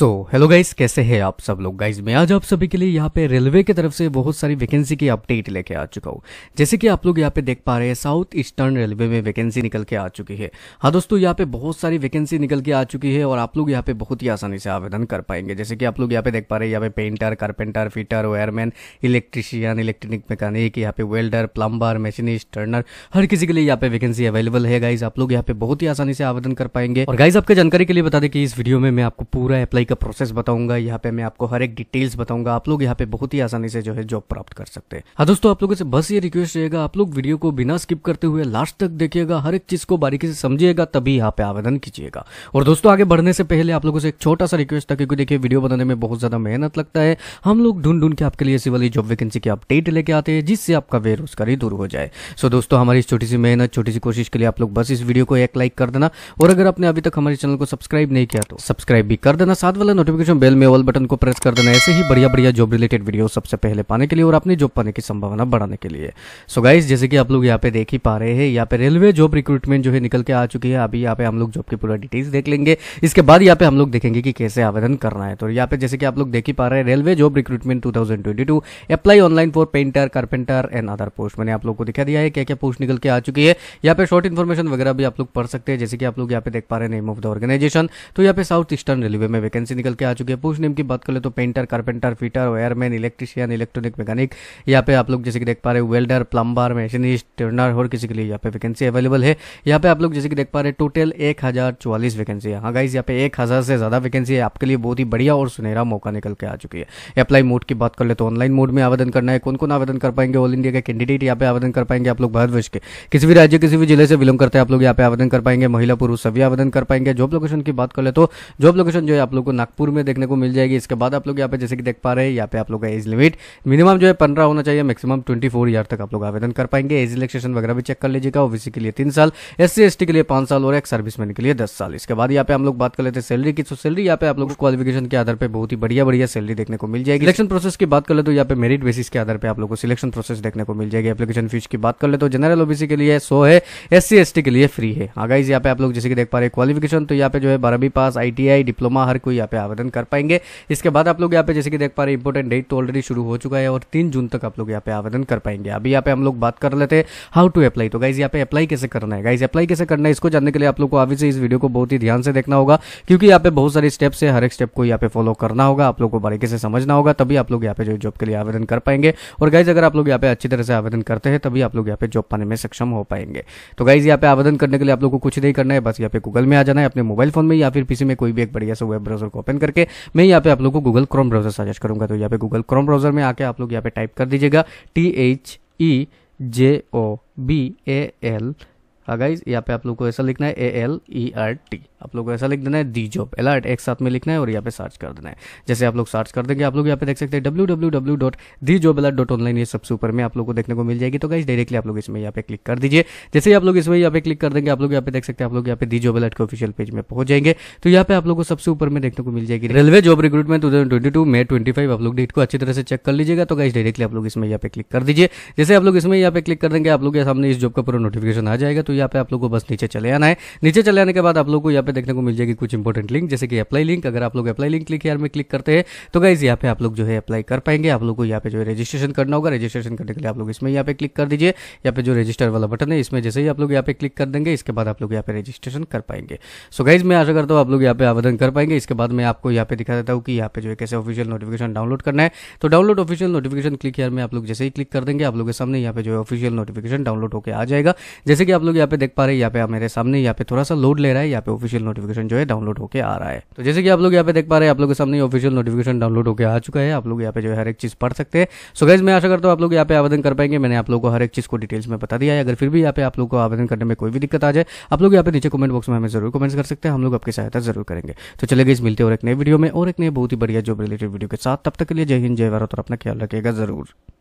so hello guys कैसे हैं आप सब लोग गाइस मैं आज आप सभी के लिए यहाँ पे रेलवे की तरफ से बहुत सारी वैकेंसी की अपडेट लेके आ चुका हूँ जैसे कि आप लोग यहाँ पे देख पा रहे हैं साउथ ईस्टर्न रेलवे में वैकेंसी निकल के आ चुकी है हाँ दोस्तों यहाँ पे बहुत सारी वैकेंसी निकल के आ चुकी है और आप लोग यहाँ पे बहुत ही आसानी से आवेदन कर पाएंगे जैसे कि आप लोग यहाँ पे देख पा रहे हैं यहाँ पे painter carpenter fitter wireman electrician electronic mechanic यहाँ पे वेल्डर प्लम्बर मशीनिस्ट टर्नर हर किसी के लिए यहाँ पे वैकेंसी अवेलेबल है गाइज आप लोग यहाँ पे बहुत ही आसानी से आवेदन कर पाएंगे और गाइज आपके जानकारी के लिए बता दें कि इस वीडियो में मैं आपको पूरा अप्लाई का प्रोसेस बताऊंगा यहाँ पे मैं आपको हर एक डिटेल्स बताऊंगा आप लोग यहाँ पे बहुत ही आसानी से जो है जॉब प्राप्त कर सकते हैं हाँ दोस्तों आप लोगों से बस ये रिक्वेस्ट रहेगा आप लोग वीडियो को बिना स्किप करते हुए लास्ट तक देखिएगा हर एक चीज को बारीकी से समझिएगा तभी यहाँ पे आवेदन कीजिएगा और दोस्तों आगे बढ़ने से पहले आप लोगों से एक छोटा सा रिक्वेस्ट था क्योंकि देखिए वीडियो बनाने में बहुत ज्यादा मेहनत लगता है हम लोग ढूंढ ढूंढ के आपके लिए ऐसी वाली जॉब वैकेंसी की अपडेट लेके आते हैं जिससे आपका बेरोजगारी दूर हो जाए सो दोस्तों हमारी छोटी सी मेहनत छोटी सी कोशिश के लिए आप लोग बस इस वीडियो को एक लाइक कर देना और अगर आपने अभी तक हमारे चैनल को सब्सक्राइब नहीं किया तो सब्सक्राइब भी कर देना साथ वाला नोटिफिकेशन बेल में ऑल बटन को प्रेस कर देना ऐसे ही बढ़िया बढ़िया जॉब रिलेटेड वीडियो सबसे पहले पाने के लिए और अपनी जॉब पाने की संभावना बढ़ाने के लिए सो so गाइज जैसे कि आप लोग यहाँ पे देख ही पा रहे हैं यहाँ पे रेलवे जॉब रिक्रूटमेंट जो है निकल के आ चुकी है अभी यहाँ पे हम लोग जॉब की पूरा डिटेल्स देख लेंगे इसके बाद यहाँ पे हम लोग देखेंगे कि कैसे आवेदन करना है तो यहाँ पे जैसे कि आप लोग देख ही पा रहे हैं railway job recruitment to apply online for painter carpenter and other post मैंने आप लोग को दिखा दिया है क्या क्या पोस्ट निकल के आ चुकी है यहाँ पे शॉर्ट इन्फॉर्मेशन वगैरह भी आप लोग पढ़ सकते हैं जैसे कि आप लोग यहाँ पे देख पा रहे हैं नेम ऑफ द ऑर्गेनाइजेशन तो यहाँ पे साउथ ईस्टर्न रेलवे में वैकेंसी वैकेंसी निकल के आ चुकी है पोस्ट नेम की बात करें तो painter carpenter fitter wireman electrician electronic mechanic यहाँ पे आप लोग जैसे कि देख पा रहे वेल्डर प्लम्बर मशीनिस्ट टर्नर और किसी के लिए यहाँ पे वैकेंसी अवेलेबल है यहाँ पे आप लोग जैसे कि देख पा रहे टोटल एक हजार चौवालीस वैकेंसी है हाँ गाइज यहाँ पे एक हजार से ज्यादा वैकेंसी है आपके लिए बहुत ही बढ़िया और सुनहरा मौका निकल के आ चुकी है अप्लाई मोड की बात कर ले तो ऑनलाइन मोड में आवेदन करना है कौन कौन आवेदन कर पाएंगे ऑल इंडिया के कैंडिडेट यहाँ पे आवेदन कर पाएंगे आप लोग भारतवर्ष के किसी भी राज्य किसी भी जिले से बिलोंग करते हैं आप लोग यहाँ पे आवेदन कर पाएंगे महिला पुरुष सभी आवेदन कर पाएंगे जॉब लोकेशन की बात कर ले तो जॉब लोकेशन जो है आप लोग को नागपुर में देखने को मिल जाएगी इसके बाद आप लोग यहाँ पे जैसे कि देख पा रहे हैं यहाँ पे आप लोग का एज लिमिट मिनिमम जो है पंद्रह होना चाहिए मैक्सिमम ट्वेंटी फोर ईयर तक आप लोग आवेदन कर पाएंगे एज रिलेक्सेशन वगैरह भी चेक कर लीजिएगा ओबीसी के लिए तीन साल एस सी के लिए पांच साल और एक सर्विसमैन के लिए दस साल इसके बाद यहाँ पे हम लोग बात कर लेते हैं सैलरी की तो सैलरी यहाँ पे आप लोग क्वालिफिकेशन के आधार पर बहुत ही बढ़िया बढ़िया सैलरी देखने को मिल जाएगी इलेक्शन प्रोसेस की बात कर ले तो यहाँ पे मेरिट बेसिस के आधार पर आप लोग को सिलेक्शन प्रोसेस देखने को मिल जाएगी एप्लीकेशन फीस की बात कर ले तो जनरल ओबीसी के लिए सो है एस सी के लिए फ्री है आगाइज यहाँ पे आप लोग जैसे कि देख पा रहे क्वालिफिकेशन तो यहाँ पे जो है बारहवीं पास आई डिप्लोमा हर कोई यहाँ पे आवेदन कर पाएंगे इसके बाद आप लोग यहाँ पे जैसे कि देख पा रहे इंपोर्टेंट डेट तो ऑलरेडी शुरू हो चुका है और तीन जून तक आप लोग यहाँ पे आवेदन कर पाएंगे अभी यहाँ पे हम लोग बात कर लेते हैं हाउ टू अप्लाई तो गाइज यहाँ पे अप्लाई कैसे करना है गाइज अप्लाई कैसे करना है इसको जानने के लिए आप लोग को अभी से इस वीडियो को बहुत ही ध्यान से देखना होगा क्योंकि यहाँ पे बहुत सारे स्टेप्स है हर एक स्टेप को यहाँ पे फॉलो करना होगा आप लोग को बारीकी से समझना होगा तभी आप लोग यहाँ पे जो जॉब के लिए आवेदन कर पाएंगे और गाइज अगर आप लोग यहाँ पे अच्छी तरह से आवेदन करते हैं तभी आप लोग यहाँ पे जॉब पाने में सक्षम हो पाएंगे तो गाइज यहाँ पे आवेदन करने के लिए आप लोग को कुछ नहीं करना है बस यहाँ पे गूगल में आ जाना है अपने मोबाइल फोन में या फिर पीसी में कोई भी एक बढ़िया सा वेब ब्राउजर को ओपन करके मैं यहाँ पे आप लोग को गूगल क्रोम ब्राउजर सजेस्ट करूंगा तो यहाँ पे गूगल क्रोम ब्राउजर में आके आप लोग यहाँ पे टाइप कर दीजिएगा T H E J O B A L guys यहाँ पे आप लोग को ऐसा लिखना है A L E R T आप लोग को ऐसा लिख देना है दी जॉब अलर्ट एक साथ में लिखना है और यहाँ पे सर्च कर देना है जैसे आप लोग सर्च कर देंगे आप लोग यहाँ पे देख सकते हैं W W W dot the job alert dot online ये सबसे ऊपर में आप लोग को देखने को मिल जाएगी तो गाइज डायरेक्टली आप लोग इसमें यहाँ पे क्लिक कर दीजिए जैसे आप लोग इसमें यहाँ पे क्लिक कर देंगे आप लोग यहाँ पे देख सकते हैं आप लोग यहाँ पे दी जॉब अलर्ट के ऑफिशियल पेज में पहुंच जाएंगे तो यहाँ पे आप लोग को सबसे ऊपर में देखने को मिल जाएगी railway job recruitment two twenty two May twenty five आप लोग डेट को अच्छी तरह से चेक कर लीजिएगा तो गाइज डायरेक्टली आप लोग इसमें यहाँ पे क्लिक कर दीजिए जैसे आप लोग इसमें यहाँ पे क्लिक कर देंगे आप लोग के सामने इस जॉब का पूरा नोटिफिकेशन आ जाएगा तो यहाँ पे आप लोग को बस नीचे चले आना है नीचे चले आने के बाद आप लोग को यहाँ पे पे देखने को मिल जाएगी कुछ इंपॉर्टेंट लिंक जैसे कि अप्लाई लिंक अगर आप लोग अप्लाई लिंक क्लिक यार में क्लिक करते हैं तो गाइज यहाँ पे आप लोग जो है अप्लाई कर पाएंगे आप लोग को यहाँ पे जो है रजिस्ट्रेशन करना होगा रजिस्ट्रेशन करने के लिए आप लोग इसमें यहाँ पे क्लिक कर दीजिए यहाँ पे जो रजिस्टर वाला बटन है इसमें जैसे ही आप लोग यहाँ पे क्लिक कर देंगे इसके बाद आप लोग यहाँ पे रजिस्ट्रेशन कर पाएंगे सो गाइज मैं आशा करता हूँ आप लोग यहाँ पे आवेदन कर पाएंगे इसके बाद मैं आपको यहाँ पे दिखा देता हूँ कि यहाँ पे जो है कैसे ऑफिशियल नोटिफिकेशन डाउनलोड करना है तो डाउनलोड ऑफिशियल नोटिफिकेशन क्लिक यार में आप लोग जैसे ही क्लिक कर देंगे आप लोग के सामने यहाँ पे जो है ऑफिशियल नोटिफिकेशन डाउनलोड होकर आ जाएगा जैसे कि आप लोग यहाँ पे देख पा रहे हैं यहाँ पे मेरे सामने यहाँ पे थोड़ा सा लोड ले रहा है यहाँ पे ऑफिशियल ऑफिशियल नोटिफिकेशन जो है डाउनलोड होकर आ रहा है तो जैसे कि आप लोग यहाँ पे देख पा रहे हैं आप लोगों के सामने ऑफिशियल नोटिफिकेशन डाउनलोड होकर आ चुका है आप लोग यहाँ पे जो है हर एक चीज पढ़ सकते हैं सो गैस मैं आशा करता हूँ आप लोग यहाँ पे आवेदन कर पाएंगे मैंने आप लोगों को हर एक चीज को डिटेल्स में बता दिया है अगर फिर भी यहाँ पे आप लोग को आवेदन करने में कोई भी दिक्कत आ जाए आप लोग यहाँ पे नीचे कमेंट बॉक्स में हमें जरूर कमेंट्स कर सकते हैं हम लोग आपकी सहायता जरूर करेंगे तो चले गए मिलते और एक नए वीडियो में और एक नए बहुत ही बढ़िया जॉब रिलेटेड वीडियो के साथ तब तक के लिए जय हिंद जय भारत और अपना ख्याल रखेगा जरूर